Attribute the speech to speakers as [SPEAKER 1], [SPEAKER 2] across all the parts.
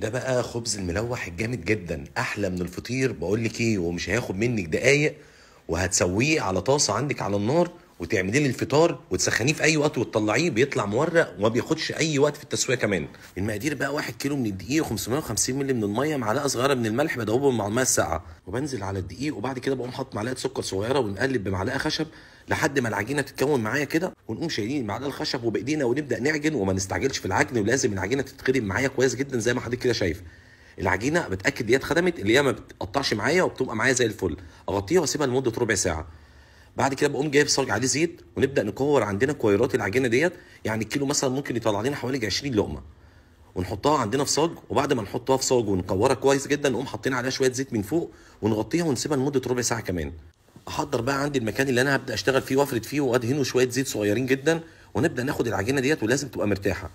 [SPEAKER 1] ده بقى خبز الملوح الجامد جدا احلى من الفطير بقول لك ايه ومش هياخد منك دقايق وهتسويه على طاسه عندك على النار وتعملي لي الفطار وتسخنيه في اي وقت وتطلعيه بيطلع مورق وما بياخدش اي وقت في التسويه كمان المقادير بقى 1 كيلو من الدقيق و550 مللي من الميه معلقه صغيره من الملح بدوبهم مع الميه الساقعه وبنزل على الدقيق وبعد كده بقوم حاطط معلقه سكر صغيره ونقلب بمعلقه خشب لحد ما العجينه تتكون معايا كده ونقوم شايلين المعلقه الخشب وبايدينا ونبدا نعجن وما نستعجلش في العجن ولازم العجينه تتخدم معايا كويس جدا زي ما حضرتك كده شايف العجينه بتاكد ان هي اتخدمت اللي هي ما بتقطعش معايا وبتبقى معايا زي الفل اغطيها واسيبها لمده ربع ساعه بعد كده بقوم جايب صاج عليه زيت ونبدا نكور عندنا كويرات العجينه ديت يعني الكيلو مثلا ممكن يطلع لنا حوالي 20 لقمه ونحطها عندنا في صاج وبعد ما نحطها في صاج ونكورها كويس جدا نقوم حاطين عليها شويه زيت من فوق ونغطيها ونسيبها لمده ربع ساعه كمان احضر بقى عندي المكان اللي انا هبدا اشتغل فيه وافرد فيه وادهنه شويه زيت صغيرين جدا ونبدا ناخد العجينه ديت ولازم تبقى مرتاحه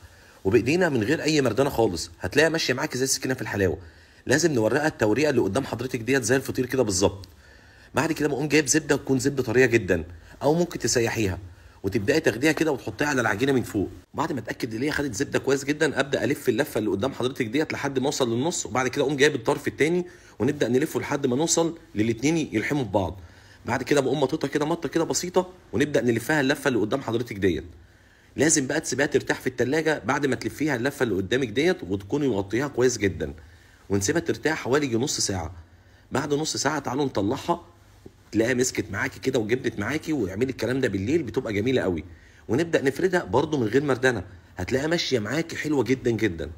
[SPEAKER 1] وبايدينا من غير اي مردانه خالص هتلاقيها ماشيه معاك زي السكينه في الحلاوه لازم نورقها التوريقه اللي قدام حضرتك ديت زي الفطير كده بالظبط بعد كده بقوم جايب زبده تكون زبده طريه جدا او ممكن تسيحيها وتبداي تاخديها كده وتحطيها على العجينه من فوق بعد ما اتاكد ان هي خدت زبده كويس جدا ابدا الف اللفه اللي قدام حضرتك ديت لحد ما اوصل للنص وبعد كده اقوم جايب الطرف الثاني ونبدا نلفه لحد ما نوصل للاثنين يلحموا في بعض بعد كده بقوم مطيطه كده مطه كده بسيطه ونبدا نلفها اللفه اللي قدام حضرتك ديت لازم بقى تسيبها ترتاح في التلاجة بعد ما تلفيها اللفه اللي قدامك ديت وتكوني مغطيها كويس جدا ونسيبها ترتاح حوالي نص ساعه بعد نص ساعه تعالوا نطلعها تلاقيها مسكت معاكي كده وجبنت معاكي واعملي الكلام ده بالليل بتبقى جميله قوي ونبدا نفردها برده من غير مردنه هتلاقيها ماشيه معاكي حلوه جدا جدا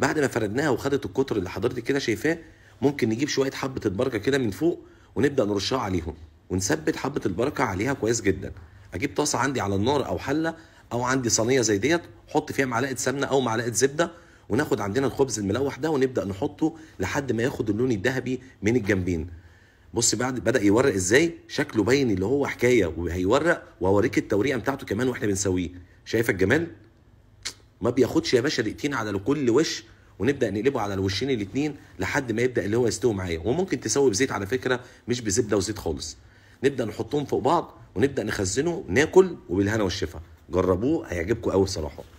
[SPEAKER 1] بعد ما فردناها وخدت القطر اللي حضرتك كده شايفاه ممكن نجيب شويه حبه البركه كده من فوق ونبدا نرشها عليهم ونثبت حبه البركه عليها كويس جدا اجيب طاسه عندي على النار او حله او عندي صينيه زي ديت حط فيها معلقه سمنه او معلقه زبده وناخد عندنا الخبز الملوح ده ونبدا نحطه لحد ما ياخد اللون الذهبي من الجنبين بص بعد بدا يورق ازاي شكله باين اللي هو حكايه وهيورق وهوريك التوريقه بتاعته كمان واحنا بنسويه شايف الجمال ما بياخدش يا باشا دقيقتين على كل وش ونبدا نقلبه على الوشين الاثنين لحد ما يبدا اللي هو يستوي معايا وممكن تسوي بزيت على فكره مش بزبده وزيت خالص نبدا نحطهم فوق بعض ونبدا نخزنه ناكل وبالهنا والشفاء جربوه هيعجبكم قوي بصراحه